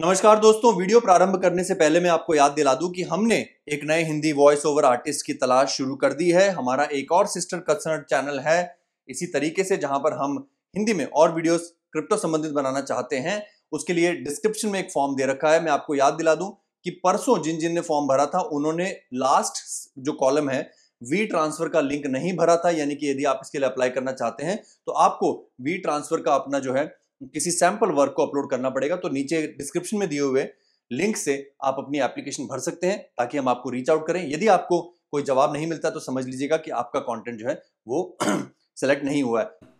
नमस्कार दोस्तों वीडियो प्रारंभ करने से पहले मैं आपको याद दिला दूं कि हमने एक नए हिंदी वॉइस ओवर आर्टिस्ट की तलाश शुरू कर दी है हमारा एक और सिस्टर कंसर्न चैनल है इसी तरीके से जहां पर हम हिंदी में और वीडियोस क्रिप्टो संबंधित बनाना चाहते हैं उसके लिए डिस्क्रिप्शन में एक फॉर्म दे रखा है मैं आपको याद दिला दूं कि परसों जिन जिन ने फॉर्म भरा था उन्होंने लास्ट जो कॉलम है वी ट्रांसफर का लिंक नहीं भरा था यानी कि यदि आप इसके लिए अप्लाई करना चाहते हैं तो आपको वी ट्रांसफर का अपना जो है किसी सैंपल वर्क को अपलोड करना पड़ेगा तो नीचे डिस्क्रिप्शन में दिए हुए लिंक से आप अपनी एप्लीकेशन भर सकते हैं ताकि हम आपको रीच आउट करें यदि आपको कोई जवाब नहीं मिलता तो समझ लीजिएगा कि आपका कंटेंट जो है वो सेलेक्ट नहीं हुआ है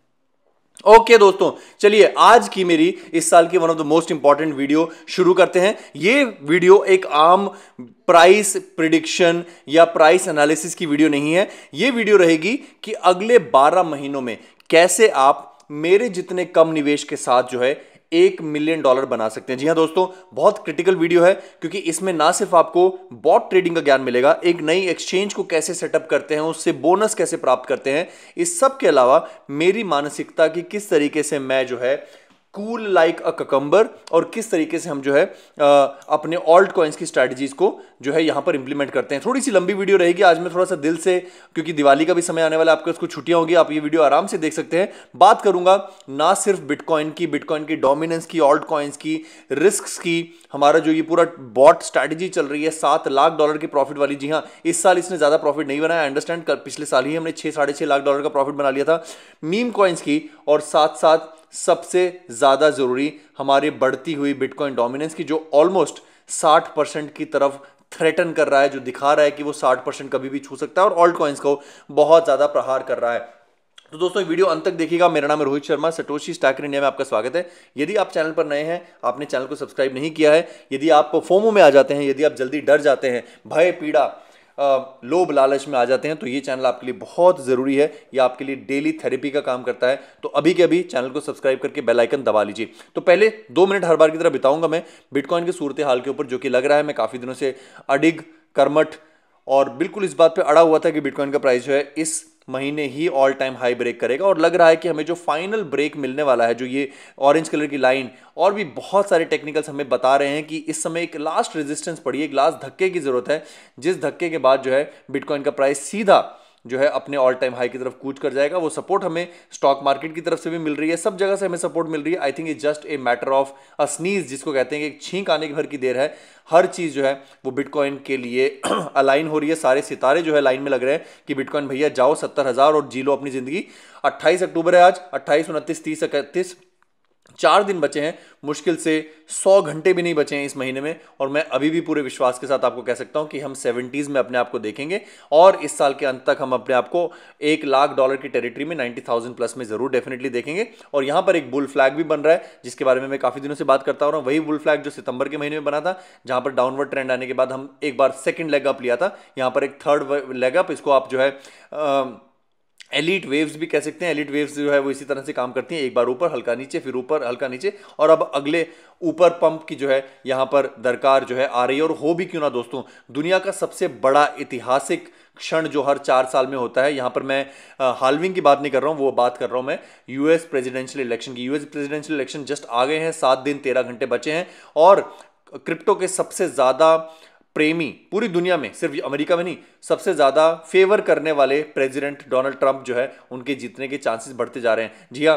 ओके okay, दोस्तों चलिए आज की मेरी इस साल की one of the most important video शुरू करते हैं ये वीडियो एक आम प्राइस प्रिडिक्शन या प्राइस एनालिसिस की वीडियो नहीं है ये वीडियो रहेगी कि अगले 12 महीनों में कैसे आप मेरे जितने कम निवेश के साथ जो है एक मिलियन डॉलर बना सकते हैं जी हाँ दोस्तों बहुत क्रिटिकल वीडियो है क्योंकि इसमें ना सिर्फ आपको बॉट ट्रेडिंग का ज्ञान मिलेगा एक नई एक्सचेंज को कैसे सेटअप करते हैं उससे बोनस कैसे प्राप्त करते हैं इस सब के अलावा मेरी मानसिकता की किस तरीके से मैं जो है कूल लाइक अ ककम्बर और किस तरीके से हम जो है आ, अपने ऑल्ट कॉइन्स की स्ट्रैटेजीज को जो है यहाँ पर इंप्लीमेंट करते हैं थोड़ी सी लंबी वीडियो रहेगी आज मैं थोड़ा सा दिल से क्योंकि दिवाली का भी समय आने वाला है आपके उसको छुट्टियाँ होगी आप ये वीडियो आराम से देख सकते हैं बात करूंगा ना सिर्फ बिटकॉइन की बिटकॉइन की डोमिनेंस की ऑल्ट कॉइन्स की रिस्क की हमारा जो ये पूरा बॉट स्ट्रैटेजी चल रही है सात लाख डॉलर की प्रॉफिट वाली जी हाँ इस साल इसने ज़्यादा प्रॉफिट नहीं बनाया अंडरस्टैंड पिछले साल ही हमने छः साढ़े छः लाख डॉलर का प्रॉफिट बना लिया था मीम कॉइन्स की और साथ साथ सबसे ज़्यादा ज़रूरी हमारी बढ़ती हुई बिटकॉइन डोमिनेंस की जो ऑलमोस्ट 60 परसेंट की तरफ थ्रेटन कर रहा है जो दिखा रहा है कि वो 60 परसेंट कभी भी छू सकता है और ऑल्ट कॉइन्स को बहुत ज़्यादा प्रहार कर रहा है तो दोस्तों वीडियो अंत तक देखिएगा मेरा नाम है Rohit Sharma Satoshi Stacker India में आपका स्वागत है यदि आप चैनल पर नए हैं आपने चैनल को सब्सक्राइब नहीं किया है यदि आप फोमो में आ जाते हैं यदि आप जल्दी डर जाते हैं भय पीड़ा लोभ लालच में आ जाते हैं तो ये चैनल आपके लिए बहुत ज़रूरी है ये आपके लिए डेली थेरेपी का काम करता है तो अभी के अभी चैनल को सब्सक्राइब करके बेलाइकन दबा लीजिए तो पहले दो मिनट हर बार की तरह बिताऊंगा मैं बिटकॉइन की सूरत हाल के ऊपर जो कि लग रहा है मैं काफ़ी दिनों से अडिग कर्मठ और बिल्कुल इस बात पर अड़ा हुआ था कि बिटकॉइन का प्राइस जो है इस महीने ही ऑल टाइम हाई ब्रेक करेगा और लग रहा है कि हमें जो फाइनल ब्रेक मिलने वाला है जो ये ऑरेंज कलर की लाइन और भी बहुत सारे टेक्निकल्स हमें बता रहे हैं कि इस समय एक लास्ट रेजिस्टेंस पड़ी है एक लास्ट धक्के की ज़रूरत है जिस धक्के के बाद जो है बिटकॉइन का प्राइस सीधा जो है अपने ऑल टाइम हाई की तरफ कूच कर जाएगा वो सपोर्ट हमें स्टॉक मार्केट की तरफ से भी मिल रही है सब जगह से हमें सपोर्ट मिल रही है I think is just a matter of a sneeze जिसको कहते हैं कि एक छींक आने की भर की देर है हर चीज़ जो है वो बिटकॉइन के लिए अलाइन हो रही है सारे सितारे जो है लाइन में लग रहे हैं कि बिटकॉइन भैया जाओ सत्तर हज़ार और जी लो अपनी ज़िंदगी अट्ठाईस अक्टूबर है आज अट्ठाईस उनतीस तीस इकतीस चार दिन बचे हैं मुश्किल से सौ घंटे भी नहीं बचे हैं इस महीने में और मैं अभी भी पूरे विश्वास के साथ आपको कह सकता हूं कि हम सेवेंटीज़ में अपने आप को देखेंगे और इस साल के अंत तक हम अपने आप को एक लाख डॉलर की टेरिटरी में नाइन्टी थाउजेंड प्लस में ज़रूर डेफिनेटली देखेंगे और यहाँ पर एक बुल फ्लैग भी बन रहा है जिसके बारे में मैं काफ़ी दिनों से बात करता हो रहा हूँ वही बुल फ्लैग जो सितंबर के महीने में बना था जहाँ पर डाउनवर्ड ट्रेंड आने के बाद हम एक बार सेकेंड लेग अप लिया था यहाँ पर एक थर्ड लेग अप इसको आप जो है आ, एलिट वेव्स भी कह सकते हैं एलिट वेव्स जो है वो इसी तरह से काम करती हैं एक बार ऊपर हल्का नीचे फिर ऊपर हल्का नीचे और अब अगले ऊपर पंप की जो है यहाँ पर दरकार जो है आ रही है और हो भी क्यों ना दोस्तों दुनिया का सबसे बड़ा ऐतिहासिक क्षण जो हर चार साल में होता है यहाँ पर मैं हालविंग की बात नहीं कर रहा हूँ वो बात कर रहा हूँ मैं यूएस प्रेसिडेंशियल इलेक्शन की यूएस प्रेसिडेंशियल इलेक्शन जस्ट आ गए हैं सात दिन तेरह घंटे बचे हैं और क्रिप्टो के सबसे ज़्यादा प्रेमी पूरी दुनिया में सिर्फ अमेरिका में नहीं सबसे ज़्यादा फेवर करने वाले प्रेसिडेंट डोनाल्ड ट्रंप जो है उनके जीतने के चांसेस बढ़ते जा रहे हैं जी हाँ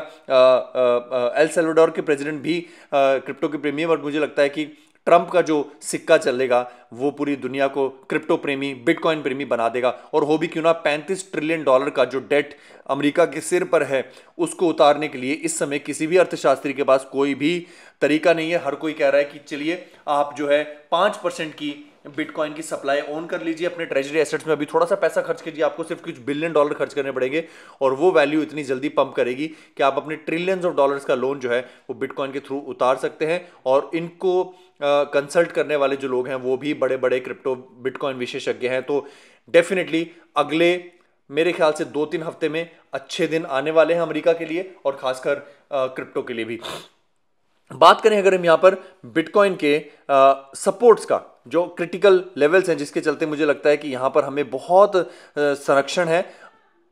एल सेल्वाडोर के प्रेसिडेंट भी क्रिप्टो के प्रेमी और मुझे लगता है कि ट्रंप का जो सिक्का चलेगा वो पूरी दुनिया को क्रिप्टो प्रेमी बिटकॉइन प्रेमी बना देगा और हो भी क्यों ना पैंतीस ट्रिलियन डॉलर का जो डेट अमेरिका के सिर पर है उसको उतारने के लिए इस समय किसी भी अर्थशास्त्री के पास कोई भी तरीका नहीं है हर कोई कह रहा है कि चलिए आप जो है पाँच परसेंट की बिटकॉइन की सप्लाई ऑन कर लीजिए अपने ट्रेजरी एसेट्स में अभी थोड़ा सा पैसा खर्च कीजिए आपको सिर्फ कुछ बिलियन डॉलर खर्च करने पड़ेंगे और वो वैल्यू इतनी जल्दी पंप करेगी कि आप अपने ट्रिलियंस ऑफ डॉलर्स का लोन जो है वो बिटकॉइन के थ्रू उतार सकते हैं और इनको कंसल्ट करने वाले जो लोग हैं वो भी बड़े बड़े क्रिप्टो बिटकॉइन विशेषज्ञ हैं तो डेफिनेटली अगले मेरे ख्याल से दो तीन हफ्ते में अच्छे दिन आने वाले हैं अमरीका के लिए और खासकर क्रिप्टो के लिए भी बात करें अगर हम यहाँ पर बिटकॉइन के सपोर्ट्स का जो क्रिटिकल लेवल्स हैं जिसके चलते मुझे लगता है कि यहाँ पर हमें बहुत संरक्षण है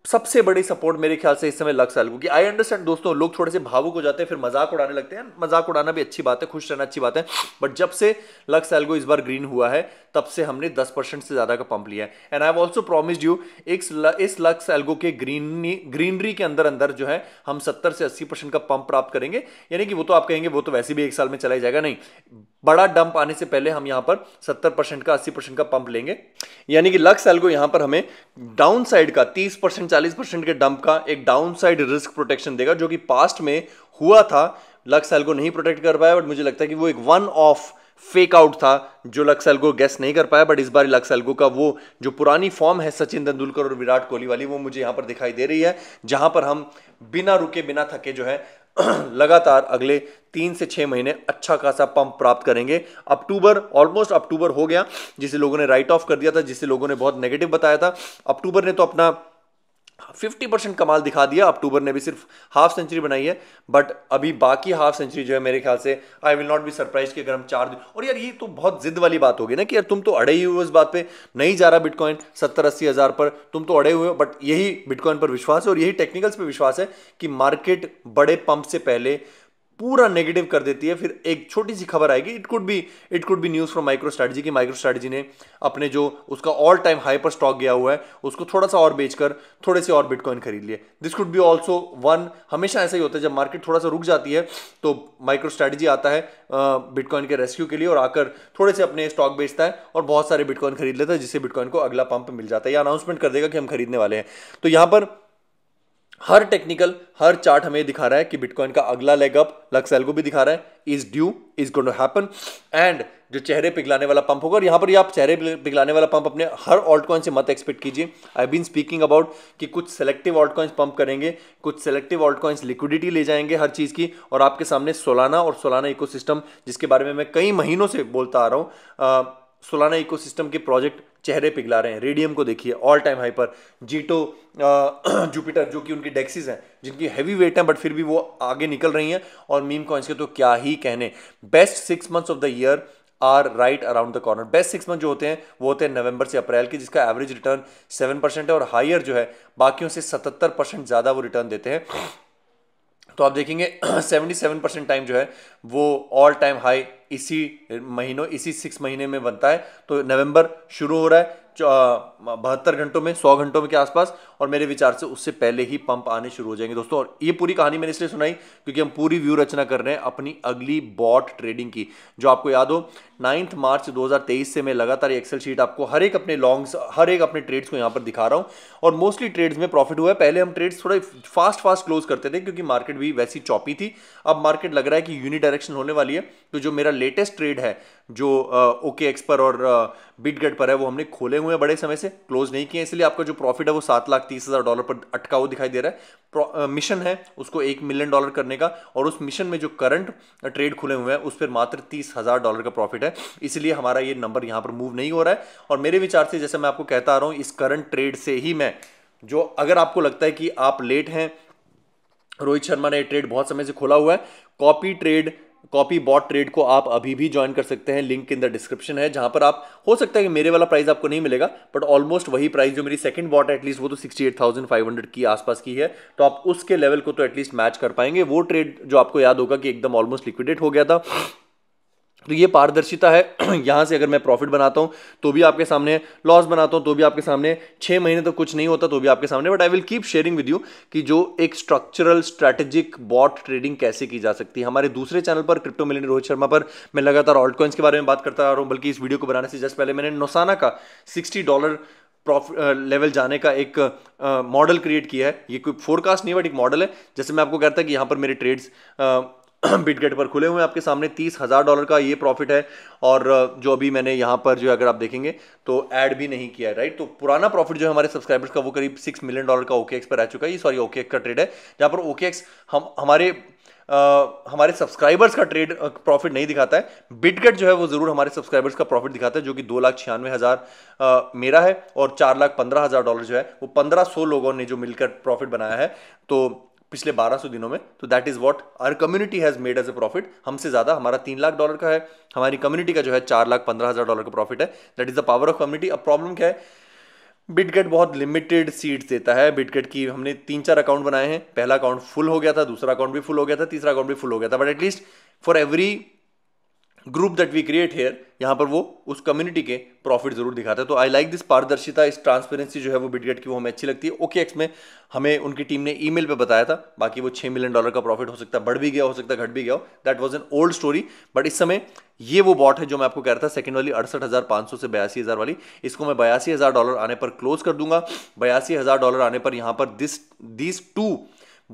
सबसे बड़ी सपोर्ट मेरे ख्याल से इस समय लक्ष्य को कि आई अंडरस्टैंड दोस्तों लोग थोड़े से भावुक हो जाते हैं फिर मजाक उड़ाने लगते हैं मजाक उड़ाना भी अच्छी बात है खुश रहना अच्छी बात है बट जब से लक्स एल्गो इस बार ग्रीन हुआ है तब से हमने 10 परसेंट से ज़्यादा का पंप लिया है and I also promised you इस लक्स एल्गो के ग्रीनी ग्रीनरी के अंदर अंदर जो है हम सत्तर से अस्सी का पंप प्राप्त करेंगे यानी कि वो तो आप कहेंगे वो तो वैसे भी एक साल में चला जाएगा नहीं बड़ा डंप आने से पहले हम यहाँ पर सत्तर परसेंट का अस्सी परसेंट का पंप लेंगे यानी कि लक्स एल्गो यहाँ पर हमें डाउन साइड का तीस परसेंट 40 परसेंट के डंप का एक डाउनसाइड रिस्क प्रोटेक्शन देगा जो कि पास्ट में हुआ था लक्सेल को नहीं प्रोटेक्ट कर पाया बट मुझे लगता है कि वो एक वन ऑफ फेक आउट था जो लक्सेल को गैस नहीं कर पाया बट इस बार को का वो जो पुरानी फॉर्म है सचिन तेंदुलकर और विराट कोहली वाली वो मुझे यहाँ पर दिखाई दे रही है जहाँ पर हम बिना रुके बिना थके जो है लगातार अगले तीन से छः महीने अच्छा खासा पंप प्राप्त करेंगे अक्टूबर ऑलमोस्ट अक्टूबर हो गया जिसे लोगों ने राइट ऑफ कर दिया था जिसे लोगों ने बहुत नेगेटिव बताया था अक्टूबर ने तो अपना फिफ्टी परसेंट कमाल दिखा दिया अक्टूबर ने भी सिर्फ हाफ सेंचुरी बनाई है बट अभी बाकी हाफ सेंचुरी जो है मेरे ख्याल से I will not be surprise कि अगर हम चार दिन और यार ये तो बहुत जिद वाली बात होगी ना कि यार तुम तो अड़े हुए इस बात पे नहीं जा रहा बिटकॉइन सत्तर अस्सी हज़ार पर तुम तो अड़े हुए हो बट यही बिटकॉइन पर विश्वास है और यही टेक्निकल्स पर विश्वास है कि मार्केट बड़े पंप से पहले पूरा नेगेटिव कर देती है फिर एक छोटी सी खबर आएगी it could be it could be news from MicroStrategy की माइक्रो स्ट्रैटेजी ने अपने जो उसका ऑल टाइम हाई पर स्टॉक गया हुआ है उसको थोड़ा सा और बेचकर थोड़े से और बिटकॉइन खरीद लिए this could be also one हमेशा ऐसा ही होता है जब मार्केट थोड़ा सा रुक जाती है तो माइक्रो स्ट्रैटेजी आता है बिटकॉइन के रेस्क्यू के लिए और आकर थोड़े से अपने स्टॉक बेचता है और बहुत सारे बिटकॉइन खरीद लेता है जिससे बिटकॉइन को अगला पंप मिल जाता है या अनाउंसमेंट कर देगा कि हम खरीदने वाले हैं तो यहाँ पर हर टेक्निकल हर चार्ट हमें दिखा रहा है कि बिटकॉइन का अगला लेग अप लक्सेल को भी दिखा रहा है is due is gone to happen and जो चेहरे पिघलाने वाला पंप होगा और यहाँ पर आप चेहरे पिघलाने वाला पंप अपने हर ऑल्टकॉइन से मत एक्सपेक्ट कीजिए आई बीन स्पीकिंग अबाउट कि कुछ सेलेक्टिव ऑल्टकॉइंस पंप करेंगे कुछ सेलेक्टिव ऑल्टकॉइंस लिक्विडिटी ले जाएंगे हर चीज़ की और आपके सामने सोलाना और सोलाना इकोसिस्टम जिसके बारे में मैं कई महीनों से बोलता आ रहा हूँ सोलाना इकोसिस्टम के प्रोजेक्ट चेहरे पिघला रहे हैं रेडियम को देखिए ऑल टाइम हाई पर जीटो जुपिटर uh, जो कि उनकी डेक्सीज हैं जिनकी हैवी वेट हैं बट फिर भी वो आगे निकल रही हैं और मीम कॉइंस के तो क्या ही कहने best six months of the year are right around the corner best six month जो होते हैं वो होते हैं नवंबर से अप्रैल के जिसका एवरेज रिटर्न सेवन परसेंट है और हायर जो है बाकियों से सतहत्तर परसेंट ज़्यादा वो रिटर्न देते हैं तो आप देखेंगे 77 परसेंट टाइम जो है वो ऑल टाइम हाई इसी महीनों इसी सिक्स महीने में बनता है तो नवंबर शुरू हो रहा है बहत्तर घंटों में सौ घंटों के आसपास और मेरे विचार से उससे पहले ही पंप आने शुरू हो जाएंगे दोस्तों और ये पूरी कहानी मैंने इसलिए सुनाई क्योंकि हम पूरी व्यू रचना कर रहे हैं अपनी अगली बॉट ट्रेडिंग की जो आपको याद हो नाइन्थ मार्च 2023 से मैं लगातार एक्सेल शीट आपको हर एक अपने लॉन्ग्स हर एक अपने ट्रेड्स को यहाँ पर दिखा रहा हूँ और मोस्टली ट्रेड्स में प्रॉफिट हुआ है पहले हम ट्रेड्स थोड़ा फास्ट फास्ट क्लोज करते थे क्योंकि मार्केट भी वैसी चौपी थी अब मार्केट लग रहा है कि यूनिट डायरेक्शन होने वाली है तो जो मेरा लेटेस्ट ट्रेड है जो ओके uh, एक्स पर और बिटगेट uh, पर है वो हमने खोले हुए हुए हैं बड़े समय से क्लोज नहीं किए इसलिए आपका जो प्रॉफिट है वो सात लाख तीस हज़ार डॉलर पर अटका हुआ दिखाई दे रहा है मिशन है उसको एक मिलियन डॉलर करने का और उस मिशन में जो करंट ट्रेड खुले हुए हैं उस पर मात्र तीस हज़ार डॉलर का प्रॉफिट है इसलिए हमारा ये नंबर यहाँ पर मूव नहीं हो रहा है और मेरे विचार से जैसे मैं आपको कहता आ रहा हूँ इस करंट ट्रेड से ही मैं जो अगर आपको लगता है कि आप लेट हैं रोहित शर्मा ने ट्रेड बहुत समय से खोला हुआ है copy trade copy bot trade को आप अभी भी ज्वाइन कर सकते हैं लिंक इन द डिस्क्रिप्शन है जहां पर आप हो सकता है कि मेरे वाला प्राइस आपको नहीं मिलेगा बट ऑलमोस्ट वही प्राइस जो मेरी सेकंड बॉट एटलीस्ट वो तो 68,500 की आसपास की है तो आप उसके लेवल को तो एटलीस्ट मैच कर पाएंगे वो ट्रेड जो आपको याद होगा कि एकदम ऑलमोस्ट लिक्विडेट हो गया था तो ये पारदर्शिता है यहाँ से अगर मैं प्रॉफिट बनाता हूँ तो भी आपके सामने लॉस बनाता हूँ तो भी आपके सामने छः महीने तक तो कुछ नहीं होता तो भी आपके सामने but I will keep sharing with you कि जो एक स्ट्रक्चरल स्ट्रैटेजिक बॉट ट्रेडिंग कैसे की जा सकती है हमारे दूसरे चैनल पर क्रिप्टो मिलियन रोहित शर्मा पर मैं लगातार ऑल्ट कॉइन्स के बारे में बात करता आ रहा हूँ बल्कि इस वीडियो को बनाने से जस्ट पहले मैंने नौसाना का सिक्सटी डॉलर प्रॉफिट लेवल जाने का एक मॉडल क्रिएट किया है ये कोई फोरकास्ट नहीं बट एक मॉडल है जैसे मैं आपको कहता कि यहाँ पर मेरे ट्रेड्स uh, बिटगेट पर खुले हुए हैं आपके सामने तीस हज़ार डॉलर का ये प्रॉफिट है और जो अभी मैंने यहाँ पर जो अगर आप देखेंगे तो ऐड भी नहीं किया है राइट तो पुराना प्रॉफिट जो है हमारे सब्सक्राइबर्स का वो करीब सिक्स मिलियन डॉलर का ओके पर आ चुका है सॉरी ओके का ट्रेड है जहाँ पर ओके हम हमारे आ, हमारे सब्सक्राइबर्स का ट्रेड प्रॉफिट नहीं दिखाता है बिटगेट जो है वो जरूर हमारे सब्सक्राइबर्स का प्रॉफिट दिखाता है जो कि दो लाख छियानवे हज़ार मेरा है और चार लाख पंद्रह हज़ार डॉलर जो है वो पंद्रह सौ लोगों ने जो मिलकर प्रॉफिट बनाया है तो पिछले 1200 दिनों में तो that is what our community has made as a profit हमसे ज्यादा हमारा तीन लाख डॉलर का है हमारी कम्युनिटी का जो है चार लाख पंद्रह हजार डॉलर का प्रॉफिट है that is the power of community अब प्रॉब्लम क्या है बिटगेट बहुत लिमिटेड सीट्स देता है बिटगेट की हमने तीन चार अकाउंट बनाए हैं पहला अकाउंट फुल हो गया था दूसरा अकाउंट भी फुल हो गया था तीसरा अकाउंट भी फुल हो गया था but at least for every group that we create here यहाँ पर वो उस कम्युनिटी के प्रॉफिट जरूर दिखाता है तो आई लाइक दिस पारदर्शिता इस ट्रांसपेरेंसी जो है वो बिटगेट की वो हमें अच्छी लगती है ओके एक्स में हमें उनकी टीम ने ईमेल पे बताया था बाकी वो छः मिलियन डॉलर का प्रॉफिट हो सकता है बढ़ भी गया हो सकता है घट भी गया हो that was an old story but इस समय ये वो बॉट है जो मैं आपको कह रहा था सेकंड वाली अड़सठ हज़ार पाँच सौ से बयासी हज़ार वाली इसको मैं बयासी हज़ार डॉलर आने पर क्लोज कर दूंगा बयासी हज़ार डॉलर आने पर यहाँ पर this this two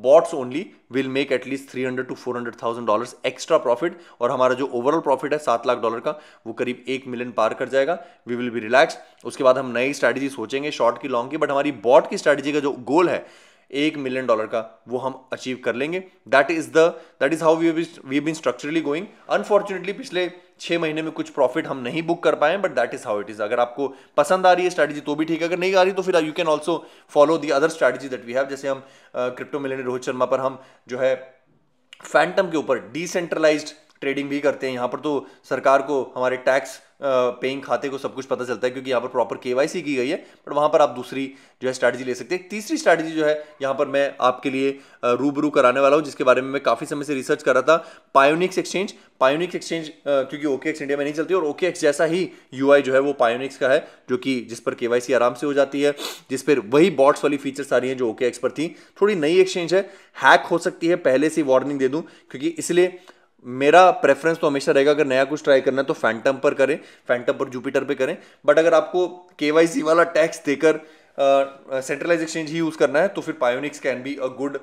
bots only will make at least three hundred to four hundred thousand dollar extra profit और हमारा जो ओवरऑल प्रॉफिट है सात लाख डॉलर का वो करीब एक मिलियन पार कर जाएगा वी विल बी रिलैक्स उसके बाद हम नई स्ट्रैटेजी सोचेंगे शॉर्ट की लॉन्ग की बट हमारी बॉट की स्ट्रैटेजी का जो गोल है एक मिलियन डॉलर का वो हम अचीव कर लेंगे that is the that is how we we been structurally going unfortunately पिछले छः महीने में कुछ प्रॉफिट हम नहीं बुक कर पाए but that is how it is अगर आपको पसंद आ रही है स्ट्रैटेजी तो भी ठीक है अगर नहीं आ रही तो फिर you can also follow the other strategy that we have जैसे हम क्रिप्टो मिलियन रोहित शर्मा पर हम जो है फैंटम के ऊपर डिसेंट्रलाइज्ड ट्रेडिंग भी करते हैं यहाँ पर तो सरकार को हमारे टैक्स पेइंग खाते को सब कुछ पता चलता है क्योंकि यहाँ पर प्रॉपर के की गई है बट वहाँ पर आप दूसरी जो है स्ट्रैटेजी ले सकते हैं तीसरी स्ट्रैटेजी जो है यहाँ पर मैं आपके लिए रूबरू कराने वाला हूँ जिसके बारे में मैं काफ़ी समय से रिसर्च कर रहा था पायोनिक्स एक्सचेंज पायोनिक्स एक्सचेंज क्योंकि ओके एक्स इंडिया में नहीं चलती और ओके एक्स जैसा ही यू जो है वो पायोनिक्स का है जो कि जिस पर के आराम से हो जाती है जिस पर वही बॉट्स वाली फीचर्स आ रही हैं जो ओके एक्स पर थी थोड़ी नई एक्सचेंज है हैक हो सकती है पहले से वार्निंग दे दूँ क्योंकि इसलिए मेरा प्रेफरेंस तो हमेशा रहेगा अगर नया कुछ ट्राई करना है तो फैंटम पर करें फैंटम पर जूपिटर पे करें बट अगर आपको के वाला टैक्स देकर सेंट्रलाइज एक्सचेंज ही यूज़ करना है तो फिर Pionex can be a good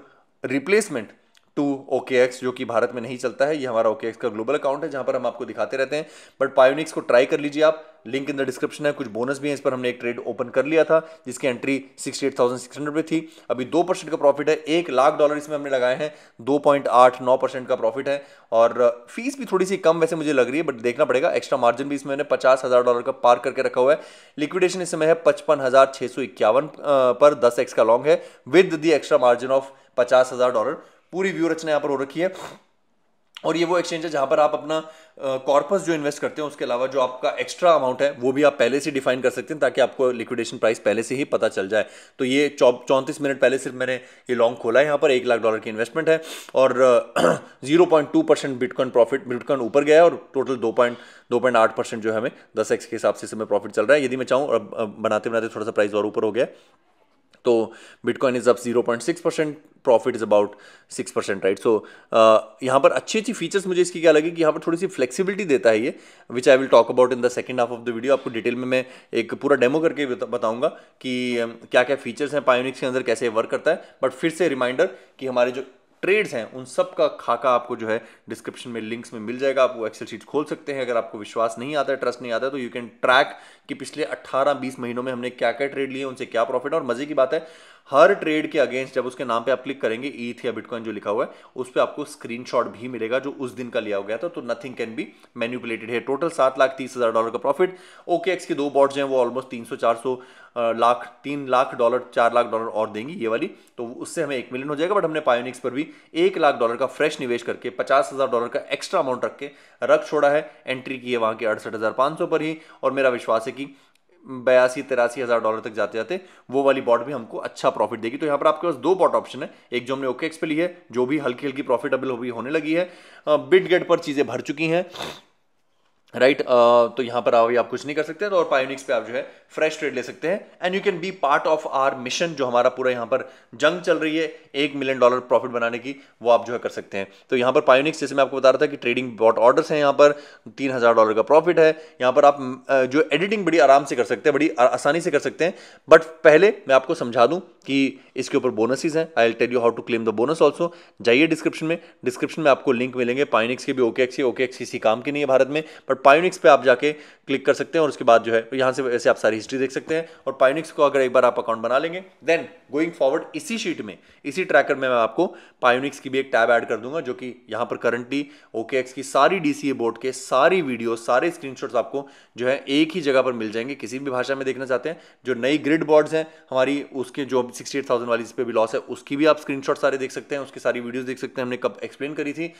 replacement to okay जो कि भारत में नहीं चलता है ये हमारा ओके का ग्लोबल अकाउंट है जहां पर हम आपको दिखाते रहते हैं बट पायोनिक्स को ट्राई कर लीजिए आप लिंक इन द डिस्क्रिप्शन है कुछ बोनस भी है इस पर हमने एक ट्रेड ओपन कर लिया था जिसकी एंट्री 68,600 पे थी अभी दो परसेंट का प्रॉफिट है एक लाख डॉलर इसमें हमने लगाए हैं दो पॉइंट आठ नौ परसेंट का प्रॉफिट है और फीस भी थोड़ी सी कम वैसे मुझे लग रही है बट देखना पड़ेगा एक्स्ट्रा मार्जिन भी इसमें पचास हज़ार डॉलर का पार करके रखा हुआ है लिक्विडेशन इस समय है पचपन हज़ार छः सौ इक्यावन पर दस एक्स का लॉन्ग है with the extra margin of पचास हज़ार डॉलर पूरी व्यू रचना यहाँ पर हो रखी है और ये वो एक्सचेंज है जहाँ पर आप अपना कॉर्पस जो इन्वेस्ट करते हैं उसके अलावा जो आपका एक्स्ट्रा अमाउंट है वो भी आप पहले से डिफाइन कर सकते हैं ताकि आपको लिक्विडेशन प्राइस पहले से ही पता चल जाए तो ये चौंतीस मिनट पहले सिर्फ मैंने ये लॉन्ग खोला है यहाँ पर एक लाख डॉलर की इन्वेस्टमेंट है और zero point two percent bitcoin profit bitcoin ऊपर गया है और टोटल दो पॉइंट दो पॉइंट आठ परसेंट जो है हमें दस एक्स के हिसाब से इसमें प्रॉफिट चल रहा है यदि मैं चाहूँ बनाते बनाते थोड़ा सा प्राइस और ऊपर हो गया तो bitcoin is up 0.6 percent profit is about six percent right so यहाँ पर अच्छी अच्छी फीचर्स मुझे इसकी क्या लगी कि यहाँ पर थोड़ी सी फ्लेक्सिबिलिटी देता है ये which I will talk about in the second half of the video आपको डिटेल में मैं एक पूरा डेमो करके बताऊंगा कि क्या क्या फीचर्स हैं पायोनिक्स के अंदर कैसे वर्क करता है बट फिर से रिमाइंडर कि हमारे जो ट्रेड्स हैं उन सब का खाका आपको जो है डिस्क्रिप्शन में लिंक्स में मिल जाएगा आप वो एक्सेल शीट खोल सकते हैं अगर आपको विश्वास नहीं आता है ट्रस्ट नहीं आता है तो यू कैन ट्रैक कि पिछले 18-20 महीनों में हमने क्या क्या ट्रेड लिए उनसे क्या प्रॉफिट और मजे की बात है हर ट्रेड के अगेंस्ट जब उसके नाम पे आप क्लिक करेंगे ईथ e या बिटकॉइन जो लिखा हुआ है उस पर आपको स्क्रीनशॉट भी मिलेगा जो उस दिन का लिया गया था तो नथिंग कैन बी मैन्यूपुलेटेड है टोटल सात लाख तीस हजार डॉलर का प्रॉफिट ओके एक्स के दो बॉट्स हैं वो ऑलमोस्ट तीन सौ चार सौ लाख तीन लाख डॉलर चार लाख डॉलर और देंगी ये वाली तो उससे हमें एक मिलियन हो जाएगा बट हमने पायोनिक्स पर भी एक लाख डॉलर का फ्रेश निवेश करके पचास हज़ार डॉलर का एक्स्ट्रा अमाउंट रख के रख छोड़ा है एंट्री की है वहाँ के अड़सठ हज़ार पाँच सौ पर ही और मेरा विश्वास है कि बयासी तिरासी हज़ार डॉलर तक जाते जाते वो वाली बॉट भी हमको अच्छा प्रॉफिट देगी तो यहाँ पर आपके पास दो बॉट ऑप्शन है एक जो हमने ओके एक्स पे ली है जो भी हल्की हल्की प्रॉफिटेबल होने लगी है बिट गेट पर चीज़ें भर चुकी हैं राइट right, uh, तो यहाँ पर आओ आप कुछ नहीं कर सकते तो और पायोनिक्स पे आप जो है फ्रेश ट्रेड ले सकते हैं and you can be part of our mission जो हमारा पूरा यहाँ पर जंग चल रही है एक मिलियन डॉलर प्रॉफिट बनाने की वो आप जो है कर सकते हैं तो यहाँ पर पायोनिक्स जैसे मैं आपको बता रहा था कि ट्रेडिंग बॉट ऑर्डर्स हैं यहाँ पर तीन हज़ार डॉलर का प्रॉफिट है यहाँ पर आप जो एडिटिंग बड़ी आराम से कर सकते हैं बड़ी आसानी से कर सकते हैं बट पहले मैं आपको समझा दूँ कि इसके ऊपर बोनसेज हैं I'll tell you how to claim the bonus also जाइए डिस्क्रिप्शन में डिस्क्रिप्शन में आपको लिंक मिलेंगे पायोनिक्स के भी ओके एक्सी ओके एक्सी काम के नहीं है भारत में बट पायोनिक्स पे आप जाके क्लिक कर सकते हैं और उसके बाद जो है यहाँ से वैसे आप सारी हिस्ट्री देख सकते हैं और पायोनिक्स को अगर एक बार आप अकाउंट बना लेंगे देन गोइंग फॉरवर्ड इसी शीट में इसी ट्रैकर में मैं आपको पायोनिक्स की भी एक टैब ऐड कर दूंगा जो कि यहाँ पर करंटली ओके की सारी डी बोर्ड के सारी वीडियो सारे स्क्रीन आपको जो है एक ही जगह पर मिल जाएंगे किसी भी भाषा में देखना चाहते हैं जो नई ग्रिड बोर्ड्स हैं हमारी उसके जो सिक्सटी एट थाउजेंड वाली जिस पर भी लॉस है उसकी भी आप स्क्रीनशॉट सारे देख सकते हैं उसकी सारी वीडियोस देख सकते हैं हमने कब एक्सप्लेन करी थी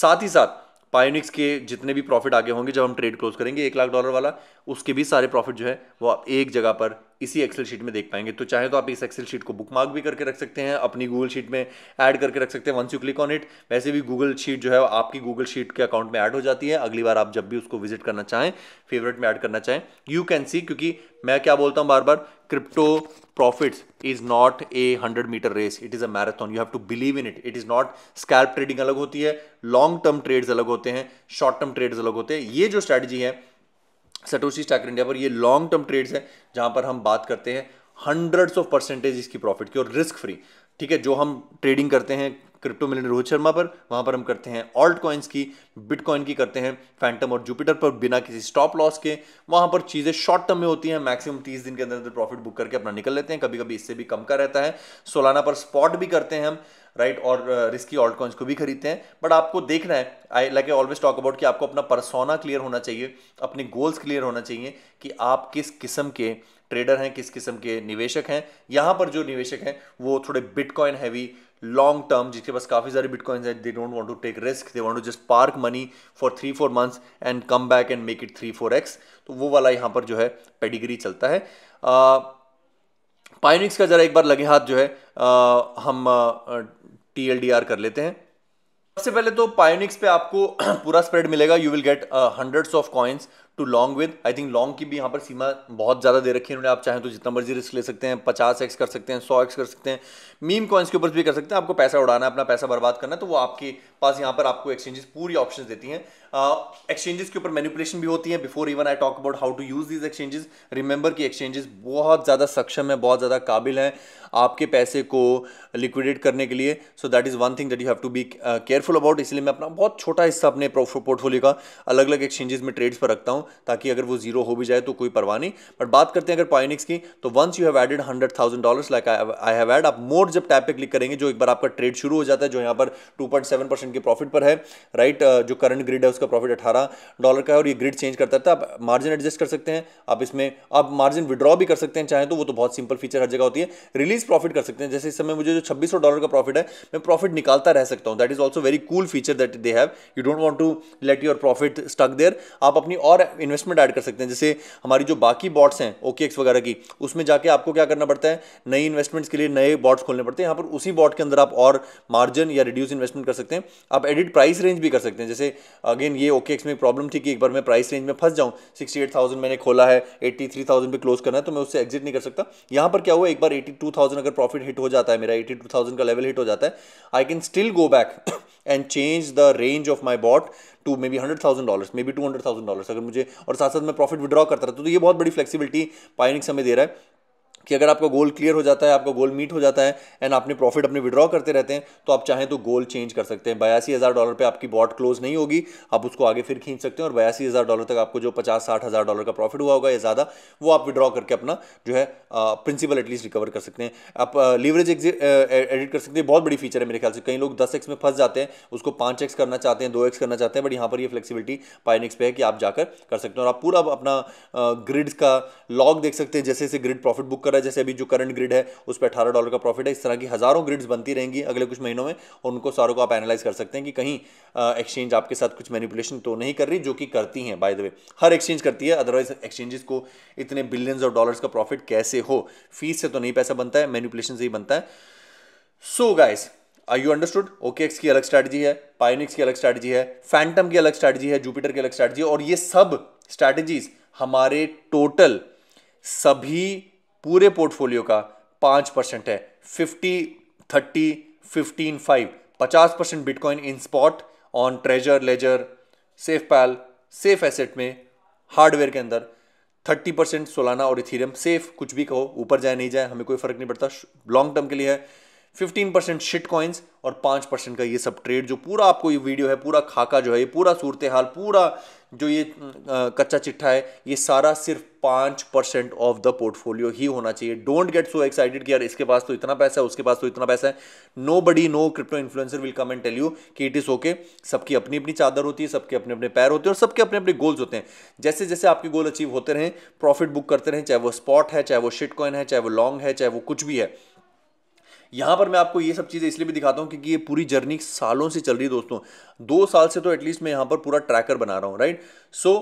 साथ ही साथ पायोनिक्स के जितने भी प्रॉफिट आगे होंगे जब हम ट्रेड क्लोज करेंगे एक लाख डॉलर वाला उसके भी सारे प्रॉफिट जो है वो आप एक जगह पर इसी एक्सेल शीट में देख पाएंगे तो चाहे तो आप इस एक्सेल शीट को बुक मार्क भी करके रख सकते हैं अपनी गूगल शीट में ऐड करके रख सकते हैं once you click on it वैसे भी गूगल शीट जो है आपकी गूगल शीट के अकाउंट में ऐड हो जाती है अगली बार आप जब भी उसको विजिट करना चाहें फेवरेट में ऐड करना चाहें यू कैन सी क्योंकि मैं क्या बोलता हूँ बार बार crypto profits is not a hundred meter race it is a marathon you have to believe in it it is not scalp trading अलग होती है लॉन्ग टर्म ट्रेड्स अलग होते हैं शॉर्ट टर्म ट्रेड्स अलग होते हैं ये जो स्ट्रैटेजी है सटोशी स्टाकर इंडिया पर ये लॉन्ग टर्म ट्रेड्स हैं जहाँ पर हम बात करते हैं हंड्रेड्स ऑफ परसेंटेज इसकी प्रॉफिट की और रिस्क फ्री ठीक है जो हम ट्रेडिंग करते हैं क्रिप्टो मिलियन रोहित शर्मा पर वहाँ पर हम करते हैं ऑल्ट कॉइन्स की बिटकॉइन की करते हैं फैंटम और जुपिटर पर बिना किसी स्टॉप लॉस के वहाँ पर चीज़ें शॉर्ट टर्म में होती हैं मैक्सिमम तीस दिन के अंदर अंदर प्रॉफिट बुक करके अपना निकल लेते हैं कभी कभी इससे भी कम का रहता है सोलाना पर स्पॉट भी करते हैं हम राइट और रिस्की ऑल्ट कॉइन्स को भी खरीदते हैं बट आपको देखना है I like I always talk about कि आपको अपना परसोना क्लियर होना चाहिए अपने गोल्स क्लियर होना चाहिए कि आप किस किस्म के ट्रेडर हैं किस किस्म के निवेशक हैं यहाँ पर जो निवेशक हैं वो थोड़े बिटकॉइन हैवी लॉन्ग टर्म जिसके पास काफ़ी सारे बिटकॉइंस हैं they don't want to take risk they want to just park money for three four months and come back and make it three four X तो वो वाला यहाँ पर जो है पेडिग्री चलता है पायोनिक्स uh, का ज़रा एक बार लगे हाथ जो है आ, uh, हम uh, टी कर लेते हैं सबसे पहले तो पायोनिक्स पे आपको पूरा स्प्रेड मिलेगा you will get hundreds of coins to long with I think long की भी यहाँ पर सीमा बहुत ज़्यादा दे रखी है उन्होंने आप चाहें तो जितना मर्जी रिस्क ले सकते हैं पचास एक्स कर सकते हैं सौ एक्स कर सकते हैं मीम कॉइन्स के ऊपर भी कर सकते हैं आपको पैसा उड़ाना है अपना पैसा बर्बाद करना है तो वो आपके पास यहाँ पर आपको एक्सचेंजेस पूरी ऑप्शन देती हैं एक्सचेंजेस के ऊपर मैनिपुलेशन भी होती है before even I talk about how to use these exchanges remember कि एक्सचेंजेस बहुत ज़्यादा सक्षम है बहुत ज़्यादा काबिल हैं आपके पैसे को लिक्विडेट करने के लिए so that is one thing that you have to be careful about इसलिए मैं अपना बहुत छोटा हिस्सा अपने पोर्टफोलियो का अलग अलग एक्सचेंजेस में ट्रेड्स पर रखता हूँ हूँ ताकि अगर वो जीरो हो भी जाए तो कोई परवाह नहीं बट बात करते हैं अगर पॉइनिक्स की तो once you have added hundred thousand dollar like I have add आप मोर जब टैप पे क्लिक करेंगे जो एक बार आपका ट्रेड शुरू हो जाता है जो यहाँ पर टू पॉइंट सेवन परसेंट के प्रॉफिट पर है राइट right? जो करंट ग्रिड है उसका प्रॉफिट अठारह डॉलर का है और ये ग्रिड चेंज करता था तो आप मार्जिन एडजस्ट कर सकते हैं आप इसमें आप मार्जिन विड्रॉ भी कर सकते हैं चाहे तो वो तो बहुत सिंपल फीचर हर जगह होती है रिलीज प्रॉफिट कर सकते हैं जैसे इस समय मुझे जो छब्बीस डॉलर का प्रॉफिट है मैं प्रॉफिट निकालता रह सकता हूँ that is also very cool feature that they have you don't want to let your profit stuck there आप अपनी और इन्वेस्टमेंट ऐड कर सकते हैं जैसे हमारी जो बाकी बॉट्स हैं ओके वगैरह की उसमें जाके आपको क्या करना पड़ता है नई इन्वेस्टमेंट्स के लिए नए बॉट्स खोलने पड़ते हैं यहाँ पर उसी बॉट के अंदर आप और मार्जिन या रिड्यूस इन्वेस्टमेंट कर सकते हैं आप एडिट प्राइस रेंज भी कर सकते हैं जैसे अगेन ये ओके में प्रॉब्लम थी कि एक बार मैं प्राइस रेंज में फंस जाऊँ सिक्सटी एट थाउजेंड मैंने खोला है एट्टी थ्री थाउजेंड क्लोज करना है तो मैं उससे एग्जिट नहीं कर सकता यहाँ पर क्या हुआ एक बार एट्टी टू थाउजेंड अगर प्रॉफिट हिट हो जाता है मेरा एटी टू थाउजेंड का लेवल हिट हो जाता है I can still go back and change the range of my bot to maybe hundred thousand dollar maybe two hundred thousand dollar अगर मुझे और साथ साथ मैं प्रॉफिट विड्रॉ करता रहता तो ये बहुत बड़ी फ्लेक्सिबिलिटी पायनिक्स हमें दे रहा है कि अगर आपका गोल क्लियर हो जाता है आपका गोल मीट हो जाता है एंड आपने प्रॉफिट अपने विड्रॉ करते रहते हैं तो आप चाहें तो गोल चेंज कर सकते हैं बयासी हज़ार डॉलर पे आपकी बॉट क्लोज नहीं होगी आप उसको आगे फिर खींच सकते हैं और बयासी हज़ार डॉलर तक आपको जो पचास साठ हज़ार डॉलर का प्रॉफिट हुआ होगा या ज़्यादा वो आप विड्रॉ करके अपना जो है प्रिंसिपल एटलीस्ट रिकवर कर सकते हैं आप लीवरेज एडिट कर सकते हैं बहुत बड़ी फीचर है मेरे ख्याल से कई लोग दस में फंस जाते हैं उसको पाँच करना चाहते हैं दो करना चाहते हैं बट यहाँ पर ये फ्लेक्सिबिलिटी पाइनिक्स पे है कि आप जाकर कर सकते हैं और आप पूरा अपना ग्रिड का लॉग देख सकते हैं जैसे जैसे ग्रिड प्रॉफिट बुक कर है जैसे अभी जो करंट ग्रिड है उस पर अठारह डॉलर का प्रॉफिट है इस तरह की हज़ारों ग्रिड्स बनती रहेंगी अगले कुछ महीनों में और उनको सारों को आप एनालाइज कर सकते हैं कि कहीं एक्सचेंज आपके साथ कुछ मैनिपुलेशन तो नहीं कर रही जो कि करती हैं बाय द वे हर एक्सचेंज करती है अदरवाइज एक्सचेंजेस को इतने बिलियंस ऑफ डॉलर्स का प्रॉफिट कैसे हो फीस से तो नहीं पैसा बनता है मैनिपुलेशन से ही बनता है so guys I you understood okay की अलग स्ट्रैटेजी है पाइनिक्स की अलग स्ट्रैटेजी है फैंटम की अलग स्ट्रैटेजी है जुपिटर की अलग स्ट्रैटेजी और ये सब स्ट्रैटेजीज हमारे टोटल सभी पूरे पोर्टफोलियो का पाँच परसेंट है फिफ्टी थर्टी फिफ्टीन फाइव पचास percent bitcoin in spot on Trezor Ledger SafePal safe asset में हार्डवेयर के अंदर थर्टी परसेंट सोलाना और इथीरियम सेफ कुछ भी कहो ऊपर जाए नहीं जाए हमें कोई फर्क नहीं पड़ता लॉन्ग टर्म के लिए है फिफ्टीन परसेंट शिट कॉइन्स और पाँच परसेंट का ये सब ट्रेड जो पूरा आपको ये वीडियो है पूरा खाका जो है ये पूरा सूरत हाल पूरा जो ये कच्चा चिट्ठा है ये सारा सिर्फ पाँच परसेंट ऑफ द पोर्टफोलियो ही होना चाहिए डोंट गेट सो एक्साइटेड कि यार इसके पास तो इतना पैसा है उसके पास तो इतना पैसा है no buddy no crypto influencer will come and tell you कि इट इज़ ओके सबकी अपनी अपनी चादर होती है सबके अपने अपने पैर होते हैं और सबके अपने अपने गोल्स होते हैं जैसे जैसे आपके गोल अचीव होते रहें प्रॉफिट बुक करते रहें चाहे वो स्पॉट है चाहे वो शिट कॉइन है चाहे वो लॉन्ग है चाहे वो कुछ भी है यहाँ पर मैं आपको ये सब चीज़ें इसलिए भी दिखाता हूँ क्योंकि ये पूरी जर्नी सालों से चल रही है दोस्तों दो साल से तो एटलीस्ट मैं यहाँ पर पूरा ट्रैकर बना रहा हूँ राइट सो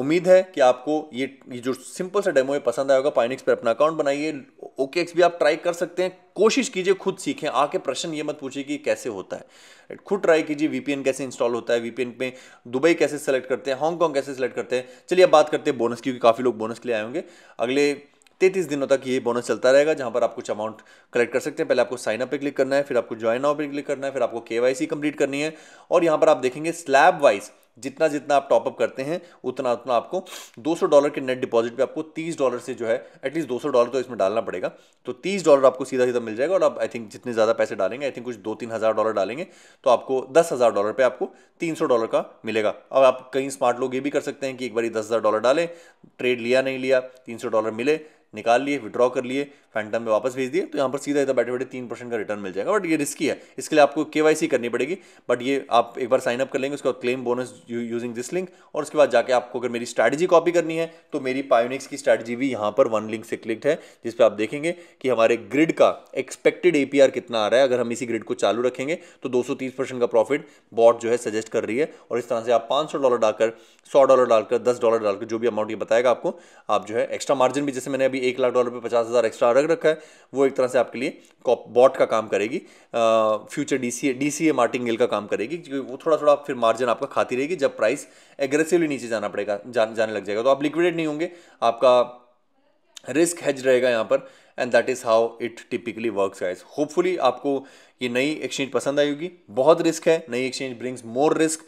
उम्मीद है कि आपको ये ये जो सिंपल सा डेमो है पसंद आएगा पाइनिक्स पर अपना अकाउंट बनाइए ओके एक्स भी आप ट्राई कर सकते हैं कोशिश कीजिए खुद सीखें आके प्रश्न ये मत पूछिए कि कैसे होता है खुद ट्राई कीजिए वीपीएन कैसे इंस्टॉल होता है वीपीएन में दुबई कैसे सेलेक्ट करते हैं हांगकॉन्ग कैसे सेलेक्ट करते हैं चलिए अब बात करते हैं बोनस की क्योंकि काफ़ी लोग बोनस के लिए आए होंगे अगले तैतीस दिनों तक ये बोनस चलता रहेगा जहाँ पर आप कुछ अमाउंट कलेक्ट कर सकते हैं पहले आपको साइन अप पे क्लिक करना है फिर आपको ज्वाइन नाउ पे क्लिक करना है फिर आपको के कंप्लीट करनी है और यहाँ पर आप देखेंगे स्लैब वाइज जितना जितना आप टॉपअप करते हैं उतना उतना आपको 200 डॉलर के नेट डिपॉजिट पे आपको 30 डॉलर से जो है एटलीस्ट 200 डॉलर तो इसमें डालना पड़ेगा तो 30 डॉलर आपको सीधा सीधा मिल जाएगा और आप आई थिंक जितने ज़्यादा पैसे डालेंगे आई थिंक कुछ दो तीन हज़ार डॉलर डालेंगे तो आपको दस हज़ार डॉलर पर आपको तीन सौ डॉलर का मिलेगा अब आप कई स्मार्ट लोग ये भी कर सकते हैं कि एक बार दस हज़ार डॉलर डालें ट्रेड लिया नहीं लिया तीन सौ डॉलर मिले निकाल लिए विड्रॉ कर लिए फैंटम में वापस भेज दिए तो यहाँ पर सीधा इधर बैठे बैठे तीन परसेंट का रिटर्न मिल जाएगा बट ये रिस्की है इसके लिए आपको के करनी पड़ेगी बट ये आप एक बार साइनअप कर लेंगे उसके बाद claim bonus using this link और उसके बाद जाके आपको अगर मेरी स्ट्रैटेजी कॉपी करनी है तो मेरी पायोनिक्स की स्ट्रैटेजी भी यहाँ पर वन लिंक से क्लिक्ड है जिस पर आप देखेंगे कि हमारे ग्रिड का एक्सपेक्टेड ए कितना आ रहा है अगर हम इसी ग्रिड को चालू रखेंगे तो दो परसेंट का प्रॉफिट बॉट जो है सजेस्ट कर रही है और इस तरह से आप पाँच डॉलर डालकर सौ डॉलर डालकर दस डॉलर डालकर जो भी अमाउंट ये बताएगा आपको आप जो है एक्स्ट्रा मार्जिन भी जैसे मैंने अभी भी एक लाख डॉलर पे पचास हज़ार एक्स्ट्रा रख रखा है वो एक तरह से आपके लिए बॉट का काम करेगी future D C D C A गिल का काम करेगी क्योंकि वो थोड़ा थोड़ा फिर मार्जिन आपका खाती रहेगी जब प्राइस एग्रेसिवली नीचे जाना पड़ेगा जा, जाने लग जाएगा तो आप लिक्विडेड नहीं होंगे आपका रिस्क हेज रहेगा यहाँ पर and that is how it typically work guys hopefully आपको ये नई एक्सचेंज पसंद आई होगी बहुत रिस्क है नई एक्सचेंज ब्रिंग्स मोर रिस्क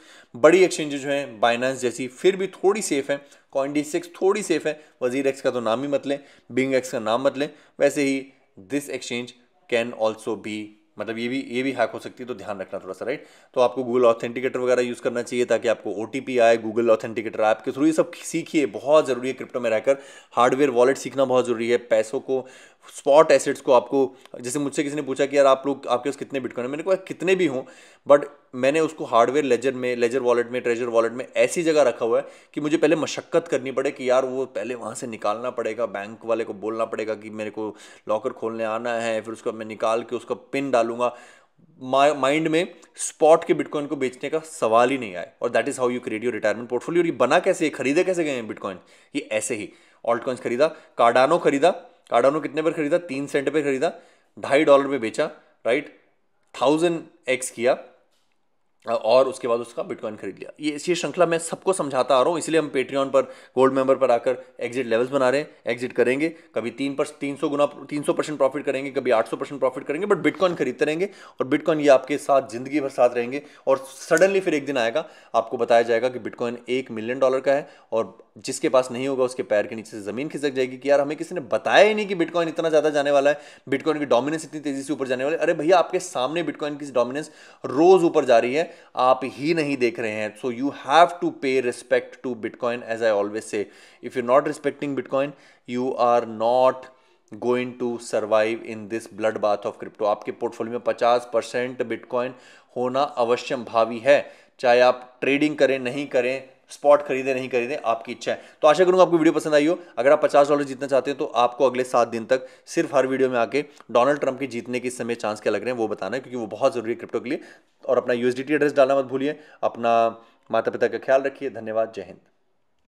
बड़ी एक्सचेंज जो हैं बाइनांस जैसी फिर भी थोड़ी सेफ है कॉइंडी सिक्स थोड़ी सेफ है वजीर एक्स का तो नाम ही मत लें बिंग एक्स का नाम मत लें वैसे ही this exchange can also be मतलब ये भी ये भी हैक हो सकती है तो ध्यान रखना थोड़ा सा राइट तो आपको गूगल ऑथेंटिकेटर वगैरह यूज़ करना चाहिए ताकि आपको ओ आए गूगल ऑथेंटिकेटर ऐप के थ्रू ये सब सीखिए बहुत ज़रूरी है क्रिप्टो में रहकर हार्डवेयर वॉलेट सीखना बहुत ज़रूरी है पैसों को स्पॉट एसेट्स को आपको जैसे मुझसे किसी ने पूछा कि यार आप लोग आपके पास कितने बिटकॉइन है मैंने कहा कितने भी हों बट मैंने उसको हार्डवेयर लेजर में लेजर वॉलेट में ट्रेजर वॉलेट में ऐसी जगह रखा हुआ है कि मुझे पहले मशक्क़त करनी पड़े कि यार वो पहले वहाँ से निकालना पड़ेगा बैंक वाले को बोलना पड़ेगा कि मेरे को लॉकर खोलने आना है फिर उसका मैं निकाल के उसका पिन डालूंगा माइंड में स्पॉट के बिटकॉइन को बेचने का सवाल ही नहीं आए और that is how you create your retirement portfolio और ये बना कैसे खरीदे कैसे गए हैं बिटकॉइन ये ऐसे ही ऑल्ट कॉइन्स खरीदा कार्डानो खरीदा कार्डानो कितने पर खरीदा तीन सेंट पे खरीदा ढाई डॉलर पे बेचा राइट थाउजेंड एक्स किया और उसके बाद उसका बिटकॉइन खरीद लिया ये इसी श्रृंखला मैं सबको समझाता आ रहा हूँ इसलिए हम पेट्रियन पर गोल्ड मेंबर पर आकर एग्जिट लेवल्स बना रहे हैं एग्जिट करेंगे कभी तीन पर तीन सौ गुना तीन सौ परसेंट प्रॉफिट करेंगे कभी आठ सौ परसेंट प्रॉफिट करेंगे बट बिटकॉइन खरीदते रहेंगे और बिटकॉइन ये आपके साथ जिंदगी भर साथ रहेंगे और सडनली फिर एक दिन आएगा आपको बताया जाएगा कि बिटकॉइन एक मिलियन डॉलर का है और जिसके पास नहीं होगा उसके पैर के नीचे से ज़मीन खिसक जाएगी कि यार हमें किसी ने बताया ही नहीं कि बिटकॉइन इतना ज़्यादा जाने वाला है बिटकॉइन की डोमिनेंस इतनी तेज़ी से ऊपर जाने वाली अरे भैया आपके सामने बिटकॉइन की डोमिनेंस रोज़ ऊपर जा रही है आप ही नहीं देख रहे हैं so you have to pay respect to bitcoin as I always say if you not respecting bitcoin you are not going to survive in this blood bath of crypto आपके पोर्टफोलियो में पचास परसेंट बिटकॉइन होना अवश्य भावी है चाहे आप trading करें नहीं करें स्पॉट खरीदे नहीं खरीदें आपकी इच्छा है तो आशा करूँगा आपको वीडियो पसंद आई हो अगर आप पचास डॉलर जीतना चाहते हैं तो आपको अगले सात दिन तक सिर्फ हर वीडियो में आके डोनाल्ड ट्रंप के जीतने के समय चांस क्या लग रहे हैं वो बताना है क्योंकि वो बहुत ज़रूरी है क्रिप्टो के लिए और अपना यूएसडीटी एड्रेस डालना मत भूलिए अपना माता पिता का ख्याल रखिए धन्यवाद जय हिंद